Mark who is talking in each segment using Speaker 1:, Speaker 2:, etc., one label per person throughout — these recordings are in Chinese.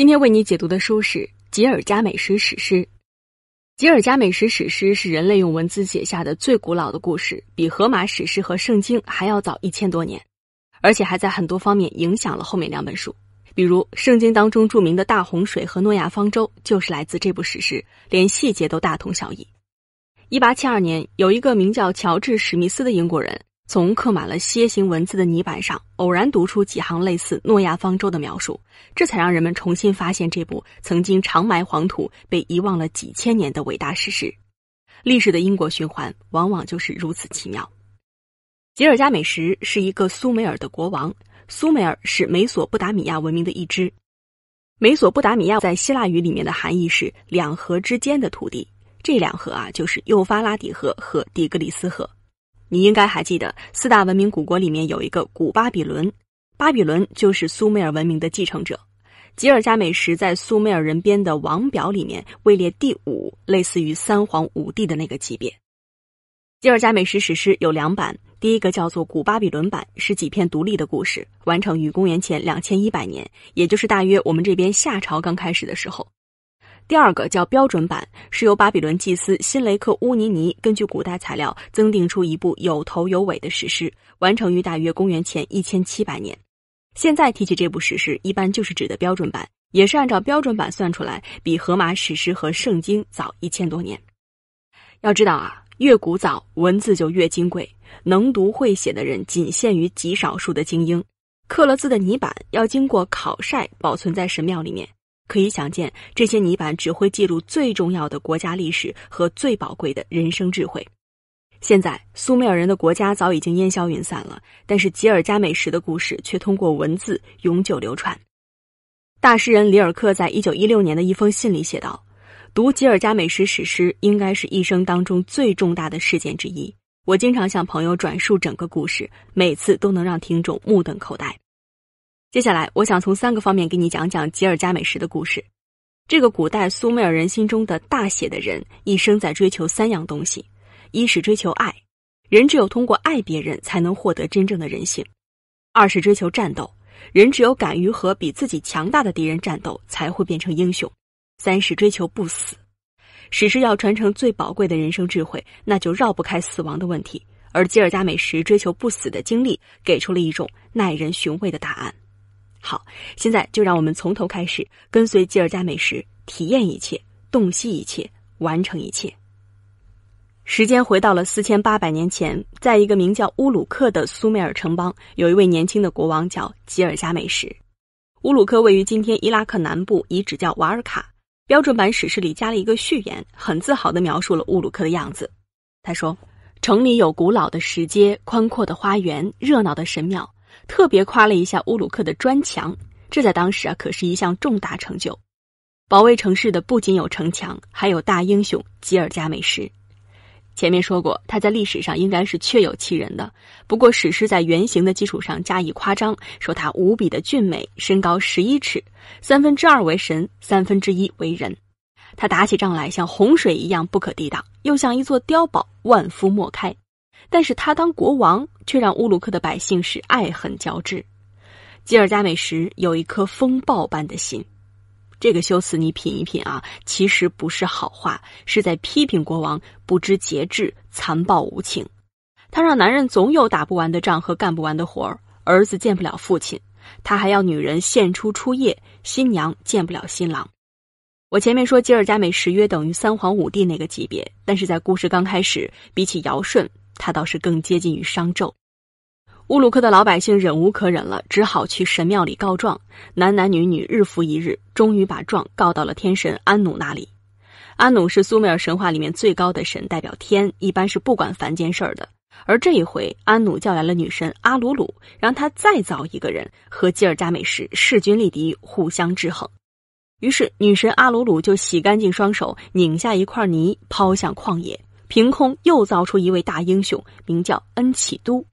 Speaker 1: 今天为你解读的书是《吉尔伽美什史诗》。《吉尔伽美什史诗》是人类用文字写下的最古老的故事，比《荷马史诗》和《圣经》还要早一千多年，而且还在很多方面影响了后面两本书。比如，《圣经》当中著名的大洪水和诺亚方舟就是来自这部史诗，连细节都大同小异。一八七二年，有一个名叫乔治·史密斯的英国人。从刻满了楔形文字的泥板上偶然读出几行类似诺亚方舟的描述，这才让人们重新发现这部曾经长埋黄土、被遗忘了几千年的伟大史诗。历史的因果循环往往就是如此奇妙。吉尔伽美什是一个苏美尔的国王，苏美尔是美索不达米亚文明的一支。美索不达米亚在希腊语里面的含义是两河之间的土地，这两河啊就是幼发拉底河和底格里斯河。你应该还记得四大文明古国里面有一个古巴比伦，巴比伦就是苏美尔文明的继承者。吉尔伽美什在苏美尔人编的王表里面位列第五，类似于三皇五帝的那个级别。吉尔伽美什史诗有两版，第一个叫做古巴比伦版，是几篇独立的故事，完成于公元前两千一百年，也就是大约我们这边夏朝刚开始的时候。第二个叫标准版，是由巴比伦祭司辛雷克乌尼尼根据古代材料增订出一部有头有尾的史诗，完成于大约公元前一千七百年。现在提起这部史诗，一般就是指的标准版，也是按照标准版算出来，比《荷马史诗》和《圣经》早一千多年。要知道啊，越古早文字就越金贵，能读会写的人仅限于极少数的精英。刻了字的泥板要经过烤晒，保存在神庙里面。可以想见，这些泥板只会记录最重要的国家历史和最宝贵的人生智慧。现在，苏美尔人的国家早已经烟消云散了，但是吉尔伽美什的故事却通过文字永久流传。大诗人里尔克在1916年的一封信里写道：“读吉尔伽美什史诗，应该是一生当中最重大的事件之一。”我经常向朋友转述整个故事，每次都能让听众目瞪口呆。接下来，我想从三个方面给你讲讲吉尔伽美什的故事。这个古代苏美尔人心中的大写的人，一生在追求三样东西：一是追求爱，人只有通过爱别人才能获得真正的人性；二是追求战斗，人只有敢于和比自己强大的敌人战斗，才会变成英雄；三是追求不死。史诗要传承最宝贵的人生智慧，那就绕不开死亡的问题。而吉尔伽美什追求不死的经历，给出了一种耐人寻味的答案。好，现在就让我们从头开始，跟随吉尔伽美什，体验一切，洞悉一切，完成一切。时间回到了四千八百年前，在一个名叫乌鲁克的苏美尔城邦，有一位年轻的国王叫吉尔伽美什。乌鲁克位于今天伊拉克南部，遗址叫瓦尔卡。标准版史诗里加了一个序言，很自豪的描述了乌鲁克的样子。他说：“城里有古老的石阶，宽阔的花园，热闹的神庙。”特别夸了一下乌鲁克的砖墙，这在当时啊可是一项重大成就。保卫城市的不仅有城墙，还有大英雄吉尔加美什。前面说过，他在历史上应该是确有其人的。不过史诗在原型的基础上加以夸张，说他无比的俊美，身高十一尺，三分之二为神，三分之一为人。他打起仗来像洪水一样不可抵挡，又像一座碉堡，万夫莫开。但是他当国王却让乌鲁克的百姓是爱恨交织。吉尔伽美什有一颗风暴般的心，这个修辞你品一品啊，其实不是好话，是在批评国王不知节制、残暴无情。他让男人总有打不完的仗和干不完的活儿，儿子见不了父亲，他还要女人献出初夜，新娘见不了新郎。我前面说吉尔伽美什约等于三皇五帝那个级别，但是在故事刚开始，比起尧舜。他倒是更接近于商纣。乌鲁克的老百姓忍无可忍了，只好去神庙里告状。男男女女日复一日，终于把状告到了天神安努那里。安努是苏美尔神话里面最高的神，代表天，一般是不管凡间事儿的。而这一回，安努叫来了女神阿鲁鲁，让她再造一个人和吉尔扎美什势均力敌，互相制衡。于是，女神阿鲁鲁就洗干净双手，拧下一块泥，抛向旷野。凭空又造出一位大英雄，名叫恩启都。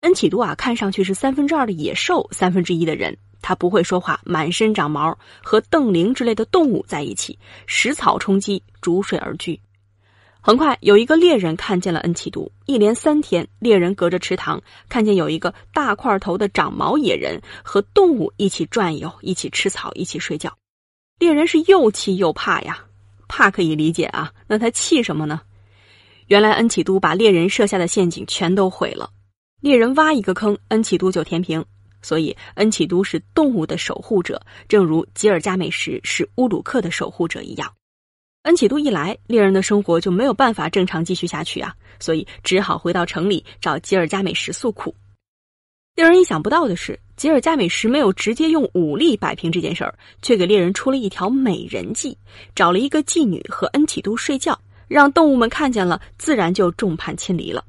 Speaker 1: 恩启都啊，看上去是三分之二的野兽，三分之一的人。他不会说话，满身长毛，和邓羚之类的动物在一起，食草充饥，逐水而居。很快，有一个猎人看见了恩启都。一连三天，猎人隔着池塘看见有一个大块头的长毛野人和动物一起转悠，一起吃草，一起睡觉。猎人是又气又怕呀，怕可以理解啊，那他气什么呢？原来恩启都把猎人设下的陷阱全都毁了，猎人挖一个坑，恩启都就填平。所以恩启都是动物的守护者，正如吉尔加美什是乌鲁克的守护者一样。恩启都一来，猎人的生活就没有办法正常继续下去啊，所以只好回到城里找吉尔加美什诉苦。令人意想不到的是，吉尔加美什没有直接用武力摆平这件事儿，却给猎人出了一条美人计，找了一个妓女和恩启都睡觉。让动物们看见了，自然就众叛亲离了。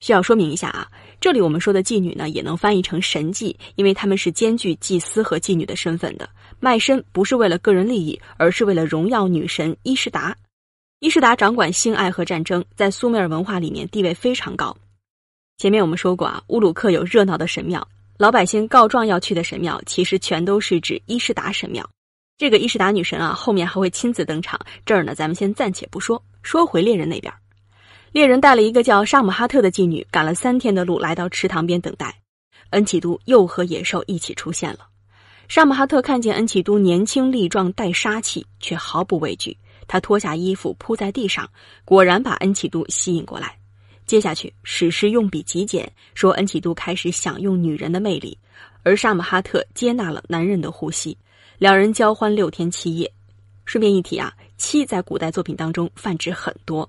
Speaker 1: 需要说明一下啊，这里我们说的妓女呢，也能翻译成神妓，因为她们是兼具祭司和妓女的身份的。卖身不是为了个人利益，而是为了荣耀女神伊什达。伊什达掌管性爱和战争，在苏美尔文化里面地位非常高。前面我们说过啊，乌鲁克有热闹的神庙，老百姓告状要去的神庙，其实全都是指伊什达神庙。这个伊势达女神啊，后面还会亲自登场。这儿呢，咱们先暂且不说。说回猎人那边，猎人带了一个叫沙姆哈特的妓女，赶了三天的路来到池塘边等待。恩奇都又和野兽一起出现了。沙姆哈特看见恩奇都年轻力壮，带杀气却毫不畏惧。他脱下衣服铺在地上，果然把恩奇都吸引过来。接下去，史诗用笔极简，说恩奇都开始享用女人的魅力，而沙姆哈特接纳了男人的呼吸。两人交欢六天七夜，顺便一提啊，七在古代作品当中泛指很多。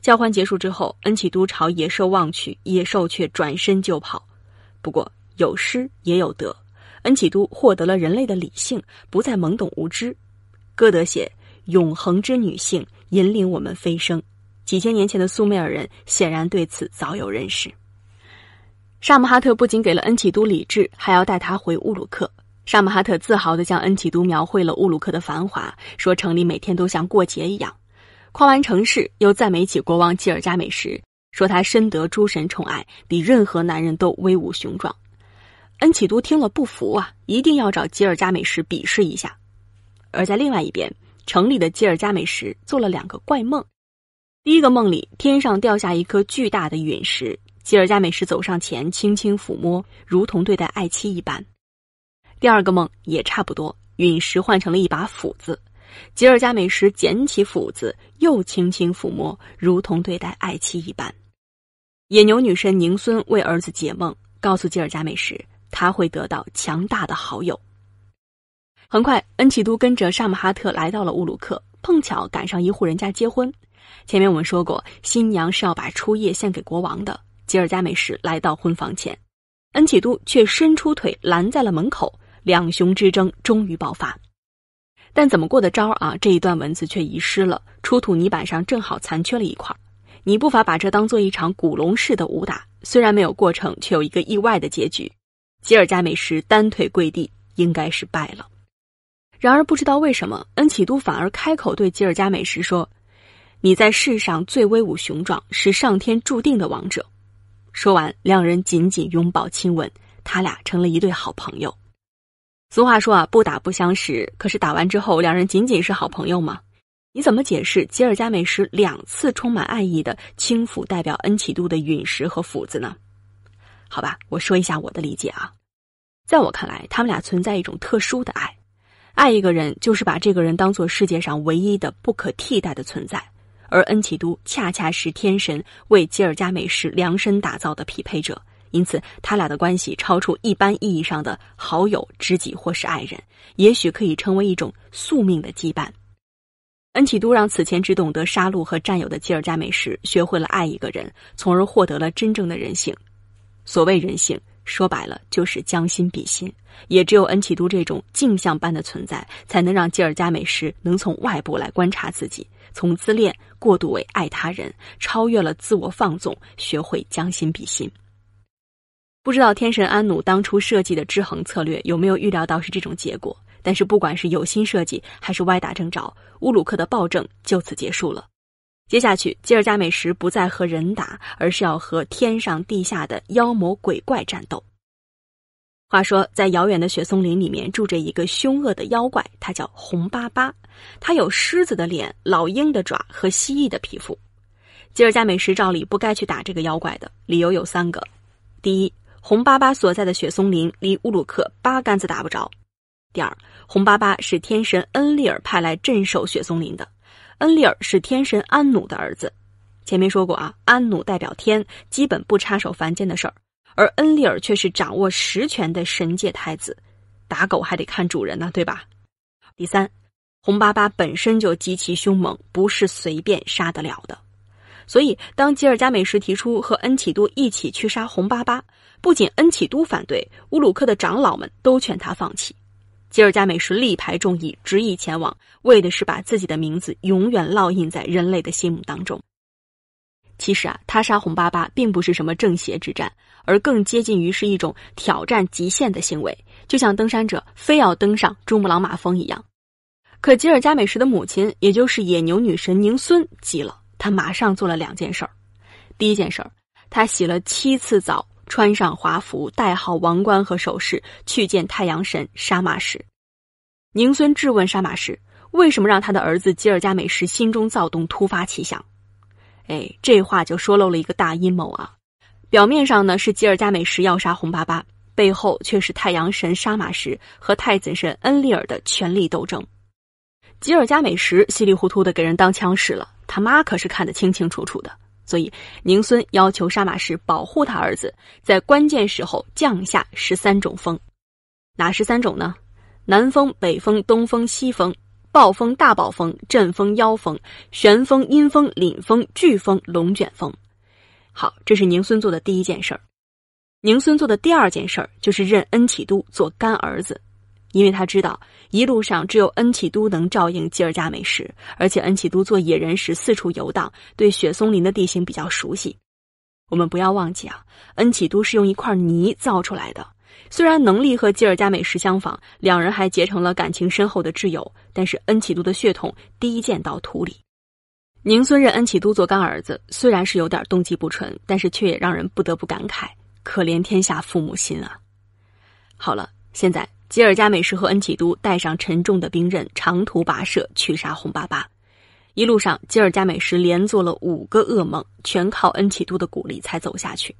Speaker 1: 交欢结束之后，恩启都朝野兽望去，野兽却转身就跑。不过有失也有得，恩启都获得了人类的理性，不再懵懂无知。歌德写：“永恒之女性引领我们飞升。”几千年前的苏美尔人显然对此早有认识。沙姆哈特不仅给了恩启都理智，还要带他回乌鲁克。沙姆哈特自豪地向恩启都描绘了乌鲁克的繁华，说城里每天都像过节一样。夸完城市，又赞美起国王吉尔伽美什，说他深得诸神宠爱，比任何男人都威武雄壮。恩启都听了不服啊，一定要找吉尔伽美什比试一下。而在另外一边，城里的吉尔伽美什做了两个怪梦。第一个梦里，天上掉下一颗巨大的陨石，吉尔伽美什走上前，轻轻抚摸，如同对待爱妻一般。第二个梦也差不多，陨石换成了一把斧子。吉尔加美什捡起斧子，又轻轻抚摸，如同对待爱妻一般。野牛女神宁孙为儿子解梦，告诉吉尔加美什，他会得到强大的好友。很快，恩奇都跟着沙姆哈特来到了乌鲁克，碰巧赶上一户人家结婚。前面我们说过，新娘是要把初夜献给国王的。吉尔加美什来到婚房前，恩奇都却伸出腿拦在了门口。两雄之争终于爆发，但怎么过的招啊？这一段文字却遗失了。出土泥板上正好残缺了一块，你不妨把这当做一场古龙式的武打，虽然没有过程，却有一个意外的结局。吉尔加美什单腿跪地，应该是败了。然而不知道为什么，恩奇都反而开口对吉尔加美什说：“你在世上最威武雄壮，是上天注定的王者。”说完，两人紧紧拥抱亲吻，他俩成了一对好朋友。俗话说啊，不打不相识。可是打完之后，两人仅仅是好朋友吗？你怎么解释吉尔加美什两次充满爱意的轻抚代表恩奇都的陨石和斧子呢？好吧，我说一下我的理解啊。在我看来，他们俩存在一种特殊的爱。爱一个人，就是把这个人当做世界上唯一的不可替代的存在。而恩奇都恰恰是天神为吉尔加美什量身打造的匹配者。因此，他俩的关系超出一般意义上的好友、知己或是爱人，也许可以成为一种宿命的羁绊。恩奇都让此前只懂得杀戮和占有的基尔加美什学会了爱一个人，从而获得了真正的人性。所谓人性，说白了就是将心比心。也只有恩奇都这种镜像般的存在，才能让基尔加美什能从外部来观察自己，从自恋过度为爱他人，超越了自我放纵，学会将心比心。不知道天神安努当初设计的制衡策略有没有预料到是这种结果。但是不管是有心设计还是歪打正着，乌鲁克的暴政就此结束了。接下去，吉尔加美什不再和人打，而是要和天上地下的妖魔鬼怪战斗。话说，在遥远的雪松林里面住着一个凶恶的妖怪，他叫红巴巴，他有狮子的脸、老鹰的爪和蜥蜴的皮肤。吉尔加美什照理不该去打这个妖怪的理由有三个：第一，红巴巴所在的雪松林离乌鲁克八竿子打不着。第二，红巴巴是天神恩利尔派来镇守雪松林的，恩利尔是天神安努的儿子。前面说过啊，安努代表天，基本不插手凡间的事儿，而恩利尔却是掌握实权的神界太子，打狗还得看主人呢，对吧？第三，红巴巴本身就极其凶猛，不是随便杀得了的。所以，当吉尔加美什提出和恩奇都一起去杀红巴巴，不仅恩奇都反对，乌鲁克的长老们都劝他放弃。吉尔加美什力排众议，执意前往，为的是把自己的名字永远烙印在人类的心目当中。其实啊，他杀红巴巴并不是什么正邪之战，而更接近于是一种挑战极限的行为，就像登山者非要登上珠穆朗玛峰一样。可吉尔加美什的母亲，也就是野牛女神宁孙，急了。他马上做了两件事儿。第一件事儿，他洗了七次澡，穿上华服，戴好王冠和首饰，去见太阳神沙马什。宁孙质问沙马什：“为什么让他的儿子吉尔加美什心中躁动，突发奇想？”哎，这话就说漏了一个大阴谋啊！表面上呢是吉尔加美什要杀红巴巴，背后却是太阳神沙马什和太子神恩利尔的权力斗争。吉尔加美什稀里糊涂的给人当枪使了。他妈可是看得清清楚楚的，所以宁孙要求杀马氏保护他儿子，在关键时候降下十三种风。哪十三种呢？南风、北风、东风、西风、暴风、大暴风、阵风、妖风、旋风、阴风、凛风、飓风、龙卷风。好，这是宁孙做的第一件事儿。宁孙做的第二件事儿就是认恩启都做干儿子，因为他知道。一路上只有恩启都能照应吉尔加美什，而且恩启都做野人时四处游荡，对雪松林的地形比较熟悉。我们不要忘记啊，恩启都是用一块泥造出来的。虽然能力和吉尔加美什相仿，两人还结成了感情深厚的挚友，但是恩启都的血统低贱到土里。宁孙认恩启都做干儿子，虽然是有点动机不纯，但是却也让人不得不感慨：可怜天下父母心啊！好了，现在。吉尔加美什和恩启都带上沉重的兵刃，长途跋涉去杀红巴巴。一路上，吉尔加美什连做了五个噩梦，全靠恩启都的鼓励才走下去。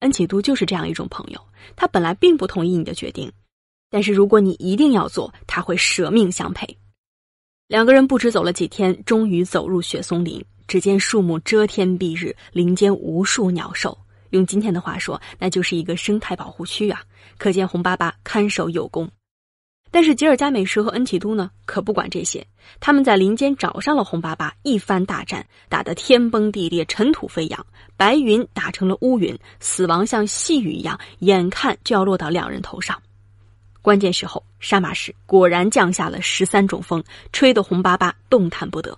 Speaker 1: 恩启都就是这样一种朋友，他本来并不同意你的决定，但是如果你一定要做，他会舍命相陪。两个人不知走了几天，终于走入雪松林。只见树木遮天蔽日，林间无数鸟兽。用今天的话说，那就是一个生态保护区啊。可见红巴巴看守有功，但是吉尔加美什和恩奇都呢，可不管这些。他们在林间找上了红巴巴，一番大战打得天崩地裂，尘土飞扬，白云打成了乌云，死亡像细雨一样，眼看就要落到两人头上。关键时候，杀马士果然降下了十三种风，吹得红巴巴动弹不得。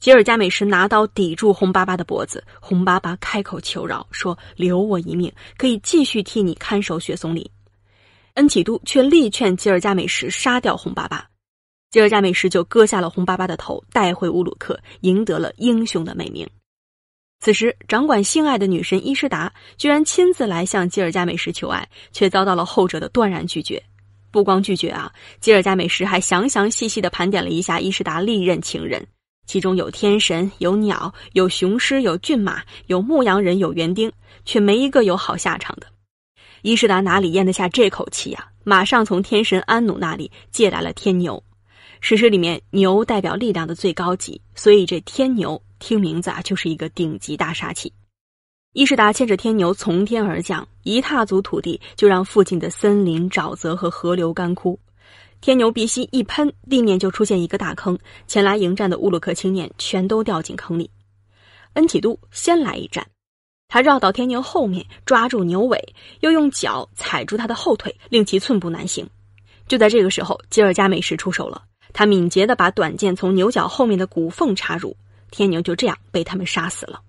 Speaker 1: 吉尔加美什拿刀抵住红巴巴的脖子，红巴巴开口求饶，说：“留我一命，可以继续替你看守雪松林。”恩奇都却力劝吉尔加美什杀掉红巴巴，吉尔加美什就割下了红巴巴的头，带回乌鲁克，赢得了英雄的美名。此时，掌管性爱的女神伊施达居然亲自来向吉尔加美什求爱，却遭到了后者的断然拒绝。不光拒绝啊，吉尔加美什还详详细细的盘点了一下伊施达历任情人。其中有天神，有鸟，有雄狮，有骏马，有牧羊人，有园丁，却没一个有好下场的。伊势达哪里咽得下这口气啊？马上从天神安努那里借来了天牛。史诗里面，牛代表力量的最高级，所以这天牛听名字啊，就是一个顶级大杀器。伊势达牵着天牛从天而降，一踏足土地，就让附近的森林、沼泽和河流干枯。天牛鼻息一喷，地面就出现一个大坑。前来迎战的乌鲁克青年全都掉进坑里。恩启杜先来一战，他绕到天牛后面，抓住牛尾，又用脚踩住它的后腿，令其寸步难行。就在这个时候，吉尔加美什出手了。他敏捷地把短剑从牛角后面的骨缝插入，天牛就这样被他们杀死了。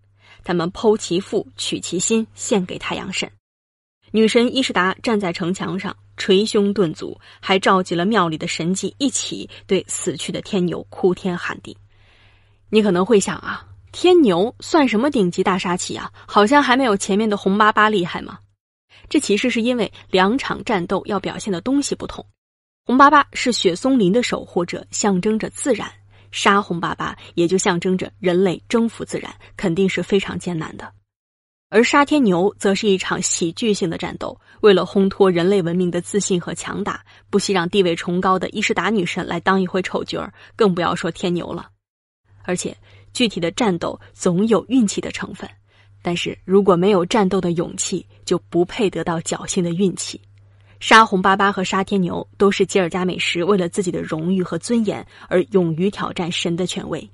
Speaker 1: 他们剖其腹，取其心，献给太阳神。女神伊什达站在城墙上。捶胸顿足，还召集了庙里的神祭一起对死去的天牛哭天喊地。你可能会想啊，天牛算什么顶级大杀器啊？好像还没有前面的红巴巴厉害吗？这其实是因为两场战斗要表现的东西不同。红巴巴是雪松林的守护者，象征着自然，杀红巴巴也就象征着人类征服自然，肯定是非常艰难的。而杀天牛则是一场喜剧性的战斗，为了烘托人类文明的自信和强大，不惜让地位崇高的伊什达女神来当一回丑角儿，更不要说天牛了。而且，具体的战斗总有运气的成分，但是如果没有战斗的勇气，就不配得到侥幸的运气。杀红巴巴和杀天牛都是吉尔加美什为了自己的荣誉和尊严而勇于挑战神的权威。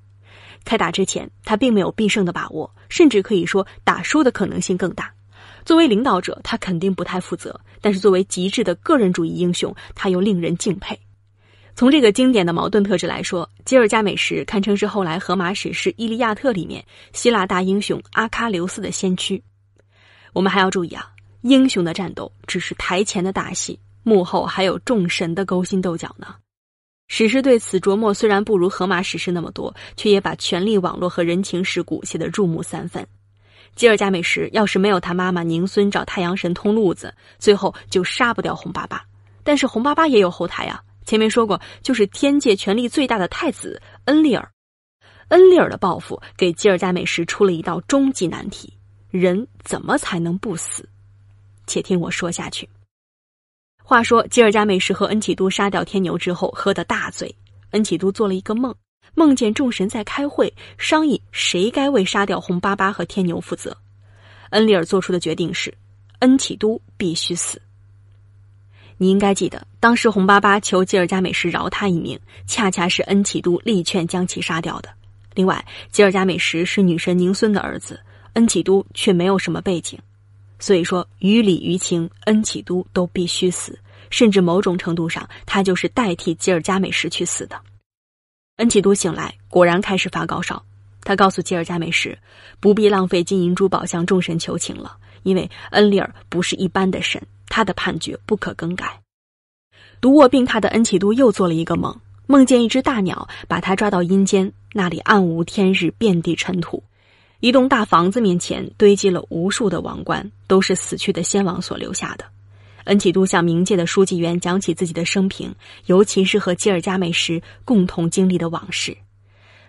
Speaker 1: 开打之前，他并没有必胜的把握，甚至可以说打输的可能性更大。作为领导者，他肯定不太负责；但是作为极致的个人主义英雄，他又令人敬佩。从这个经典的矛盾特质来说，吉尔加美什堪称是后来荷马史诗《伊利亚特》里面希腊大英雄阿喀琉斯的先驱。我们还要注意啊，英雄的战斗只是台前的大戏，幕后还有众神的勾心斗角呢。史诗对此琢磨虽然不如荷马史诗那么多，却也把权力网络和人情世故写得入木三分。吉尔加美什要是没有他妈妈宁孙找太阳神通路子，最后就杀不掉红巴巴。但是红巴巴也有后台啊，前面说过，就是天界权力最大的太子恩利尔。恩利尔的报复给吉尔加美什出了一道终极难题：人怎么才能不死？且听我说下去。话说吉尔加美什和恩启都杀掉天牛之后，喝得大醉。恩启都做了一个梦，梦见众神在开会，商议谁该为杀掉红巴巴和天牛负责。恩利尔做出的决定是，恩启都必须死。你应该记得，当时红巴巴求吉尔加美什饶他一命，恰恰是恩启都力劝将其杀掉的。另外，吉尔加美什是女神宁孙的儿子，恩启都却没有什么背景。所以说，于理于情，恩启都都必须死。甚至某种程度上，他就是代替吉尔加美什去死的。恩启都醒来，果然开始发高烧。他告诉吉尔加美什，不必浪费金银珠宝向众神求情了，因为恩利尔不是一般的神，他的判决不可更改。独卧病榻的恩启都又做了一个梦，梦见一只大鸟把他抓到阴间，那里暗无天日，遍地尘土。一栋大房子面前堆积了无数的王冠，都是死去的先王所留下的。恩奇都向冥界的书记员讲起自己的生平，尤其是和吉尔加美什共同经历的往事。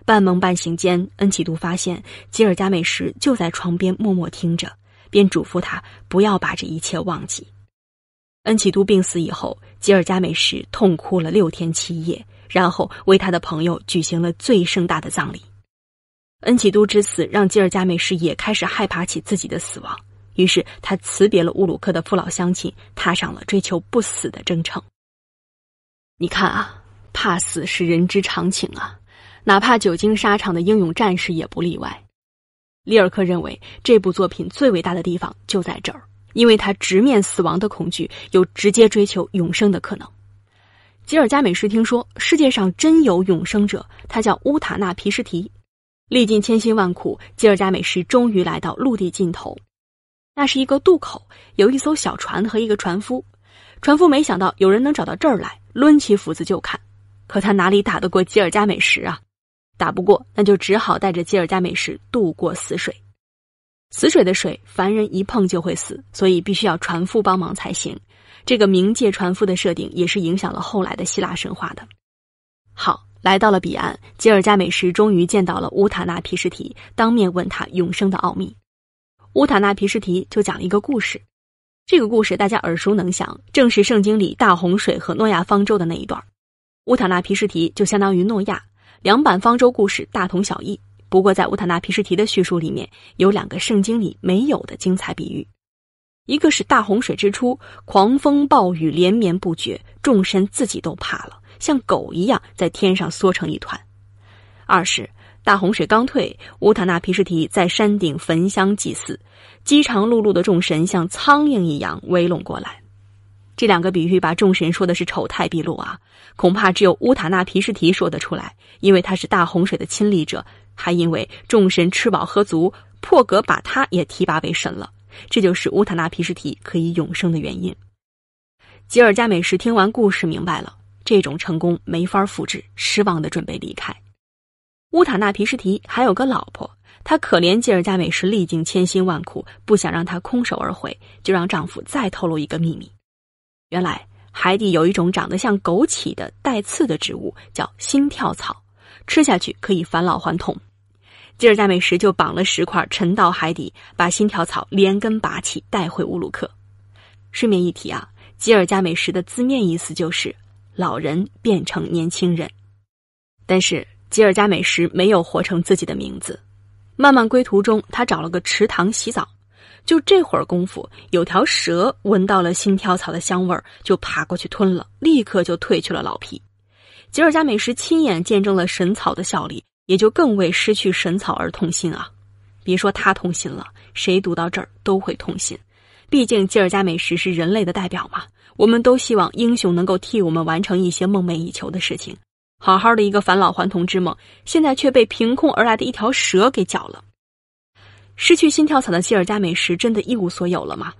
Speaker 1: 半梦半醒间，恩奇都发现吉尔加美什就在床边默默听着，便嘱咐他不要把这一切忘记。恩奇都病死以后，吉尔加美什痛哭了六天七夜，然后为他的朋友举行了最盛大的葬礼。恩奇都之死让吉尔加美什也开始害怕起自己的死亡，于是他辞别了乌鲁克的父老乡亲，踏上了追求不死的征程。你看啊，怕死是人之常情啊，哪怕久经沙场的英勇战士也不例外。里尔克认为这部作品最伟大的地方就在这儿，因为他直面死亡的恐惧，有直接追求永生的可能。吉尔加美什听说世界上真有永生者，他叫乌塔纳皮什提。历尽千辛万苦，吉尔加美什终于来到陆地尽头。那是一个渡口，有一艘小船和一个船夫。船夫没想到有人能找到这儿来，抡起斧子就砍。可他哪里打得过吉尔加美什啊？打不过，那就只好带着吉尔加美什渡过死水。死水的水，凡人一碰就会死，所以必须要船夫帮忙才行。这个冥界船夫的设定也是影响了后来的希腊神话的。好。来到了彼岸，吉尔加美什终于见到了乌塔纳皮什提，当面问他永生的奥秘。乌塔纳皮什提就讲了一个故事，这个故事大家耳熟能详，正是圣经里大洪水和诺亚方舟的那一段。乌塔纳皮什提就相当于诺亚，两版方舟故事大同小异。不过在乌塔纳皮什提的叙述里面，有两个圣经里没有的精彩比喻，一个是大洪水之初，狂风暴雨连绵不绝，众神自己都怕了。像狗一样在天上缩成一团，二是大洪水刚退，乌塔纳皮什提在山顶焚香祭祀，饥肠辘辘的众神像苍蝇一样围拢过来。这两个比喻把众神说的是丑态毕露啊，恐怕只有乌塔纳皮什提说得出来，因为他是大洪水的亲历者，还因为众神吃饱喝足，破格把他也提拔为神了。这就是乌塔纳皮什提可以永生的原因。吉尔加美什听完故事明白了。这种成功没法复制，失望的准备离开。乌塔纳皮什提还有个老婆，她可怜吉尔加美什历经千辛万苦，不想让他空手而回，就让丈夫再透露一个秘密：原来海底有一种长得像枸杞的带刺的植物，叫心跳草，吃下去可以返老还童。吉尔加美什就绑了石块沉到海底，把心跳草连根拔起带回乌鲁克。顺便一提啊，吉尔加美什的字面意思就是。老人变成年轻人，但是吉尔加美什没有活成自己的名字。漫漫归途中，他找了个池塘洗澡，就这会儿功夫，有条蛇闻到了心跳草的香味儿，就爬过去吞了，立刻就褪去了老皮。吉尔加美什亲眼见证了神草的效力，也就更为失去神草而痛心啊！别说他痛心了，谁读到这儿都会痛心，毕竟吉尔加美什是人类的代表嘛。我们都希望英雄能够替我们完成一些梦寐以求的事情。好好的一个返老还童之梦，现在却被凭空而来的一条蛇给搅了。失去心跳草的希尔加美什真的一无所有了吗？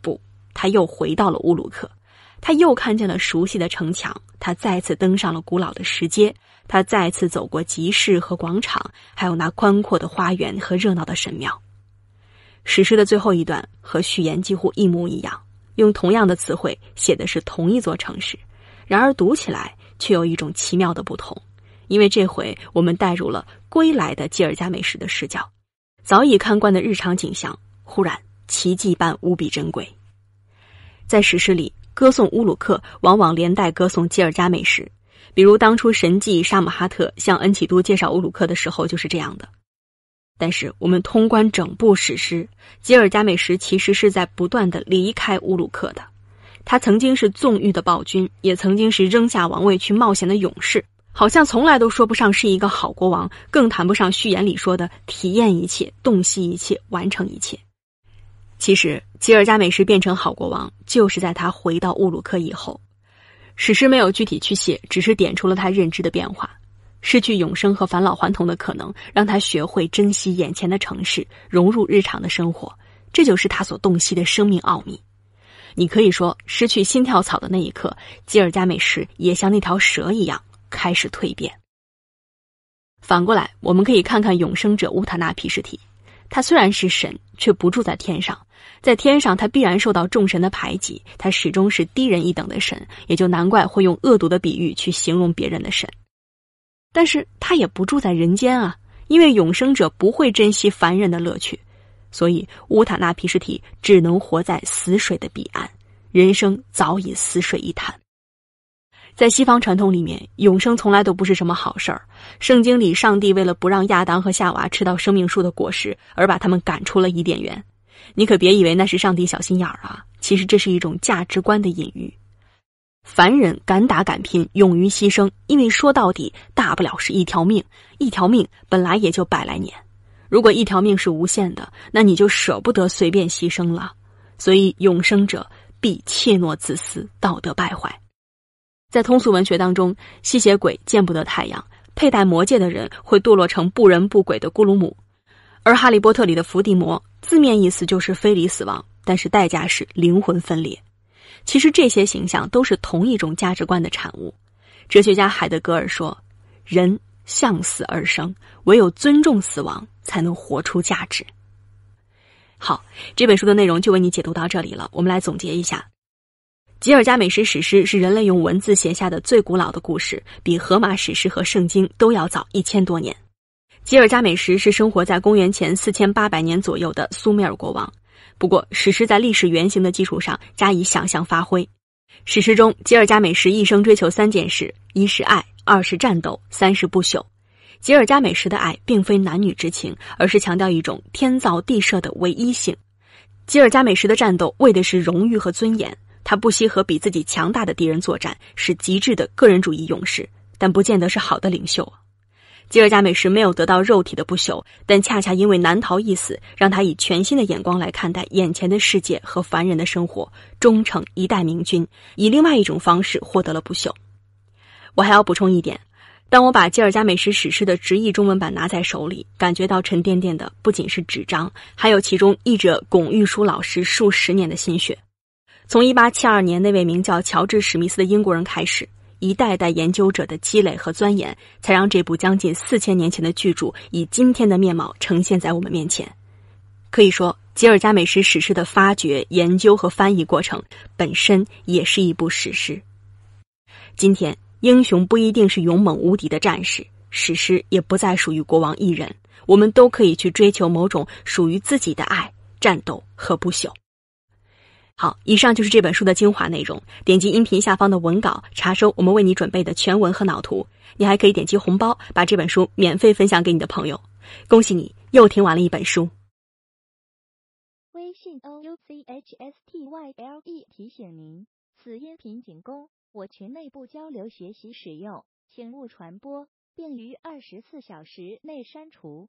Speaker 1: 不，他又回到了乌鲁克，他又看见了熟悉的城墙，他再次登上了古老的石阶，他再次走过集市和广场，还有那宽阔的花园和热闹的神庙。史诗的最后一段和序言几乎一模一样。用同样的词汇写的是同一座城市，然而读起来却有一种奇妙的不同。因为这回我们带入了归来的吉尔加美什的视角，早已看惯的日常景象，忽然奇迹般无比珍贵。在史诗里，歌颂乌鲁克往往连带歌颂吉尔加美什，比如当初神迹沙姆哈特向恩奇都介绍乌鲁克的时候，就是这样的。但是，我们通关整部史诗《吉尔伽美什》，其实是在不断的离开乌鲁克的。他曾经是纵欲的暴君，也曾经是扔下王位去冒险的勇士，好像从来都说不上是一个好国王，更谈不上序言里说的体验一切、洞悉一切、完成一切。其实，吉尔伽美什变成好国王，就是在他回到乌鲁克以后。史诗没有具体去写，只是点出了他认知的变化。失去永生和返老还童的可能，让他学会珍惜眼前的城市，融入日常的生活。这就是他所洞悉的生命奥秘。你可以说，失去心跳草的那一刻，吉尔加美什也像那条蛇一样开始蜕变。反过来，我们可以看看永生者乌塔纳皮什提。他虽然是神，却不住在天上，在天上他必然受到众神的排挤，他始终是低人一等的神，也就难怪会用恶毒的比喻去形容别人的神。但是他也不住在人间啊，因为永生者不会珍惜凡人的乐趣，所以乌塔那皮什提只能活在死水的彼岸，人生早已死水一潭。在西方传统里面，永生从来都不是什么好事儿。圣经里，上帝为了不让亚当和夏娃吃到生命树的果实，而把他们赶出了伊甸园，你可别以为那是上帝小心眼儿啊，其实这是一种价值观的隐喻。凡人敢打敢拼，勇于牺牲，因为说到底，大不了是一条命，一条命本来也就百来年。如果一条命是无限的，那你就舍不得随便牺牲了。所以，永生者必怯懦自私，道德败坏。在通俗文学当中，吸血鬼见不得太阳，佩戴魔戒的人会堕落成不人不鬼的咕噜姆，而《哈利波特》里的伏地魔，字面意思就是非礼死亡，但是代价是灵魂分裂。其实这些形象都是同一种价值观的产物。哲学家海德格尔说：“人向死而生，唯有尊重死亡，才能活出价值。”好，这本书的内容就为你解读到这里了。我们来总结一下，《吉尔伽美什史诗》是人类用文字写下的最古老的故事，比《荷马史诗》和《圣经》都要早一千多年。吉尔伽美什是生活在公元前四千八百年左右的苏美尔国王。不过，史诗在历史原型的基础上加以想象发挥。史诗中，吉尔加美什一生追求三件事：一是爱，二是战斗，三是不朽。吉尔加美什的爱并非男女之情，而是强调一种天造地设的唯一性。吉尔加美什的战斗为的是荣誉和尊严，他不惜和比自己强大的敌人作战，是极致的个人主义勇士，但不见得是好的领袖。吉尔加美什没有得到肉体的不朽，但恰恰因为难逃一死，让他以全新的眼光来看待眼前的世界和凡人的生活，终成一代明君，以另外一种方式获得了不朽。我还要补充一点，当我把《吉尔加美什史诗》的直译中文版拿在手里，感觉到沉甸甸的，不仅是纸张，还有其中译者巩玉书老师数十年的心血，从1872年那位名叫乔治·史密斯的英国人开始。一代代研究者的积累和钻研，才让这部将近四千年前的巨著以今天的面貌呈现在我们面前。可以说，《吉尔伽美什史诗》的发掘、研究和翻译过程本身也是一部史诗。今天，英雄不一定是勇猛无敌的战士，史诗也不再属于国王一人。我们都可以去追求某种属于自己的爱、战斗和不朽。好，以上就是这本书的精华内容。点击音频下方的文稿，查收我们为你准备的全文和脑图。你还可以点击红包，把这本书免费分享给你的朋友。恭喜你又听完了一本书。微信 o u c h s t y l e 提醒您，此音频仅供我群内部交流学习使用，请勿传播，并于二十四小时内删除。